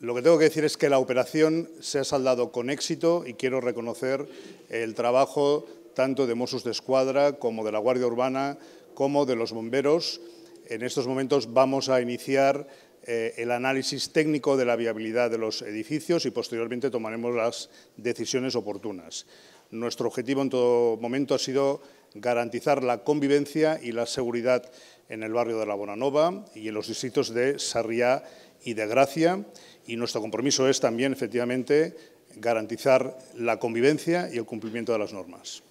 Lo que tengo que decir es que la operación se ha saldado con éxito y quiero reconocer el trabajo tanto de Mossos de Escuadra como de la Guardia Urbana como de los bomberos. En estos momentos vamos a iniciar eh, el análisis técnico de la viabilidad de los edificios y posteriormente tomaremos las decisiones oportunas. Nuestro objetivo en todo momento ha sido garantizar la convivencia y la seguridad en el barrio de La Bonanova y en los distritos de Sarriá y de Gracia. Y nuestro compromiso es también, efectivamente, garantizar la convivencia y el cumplimiento de las normas.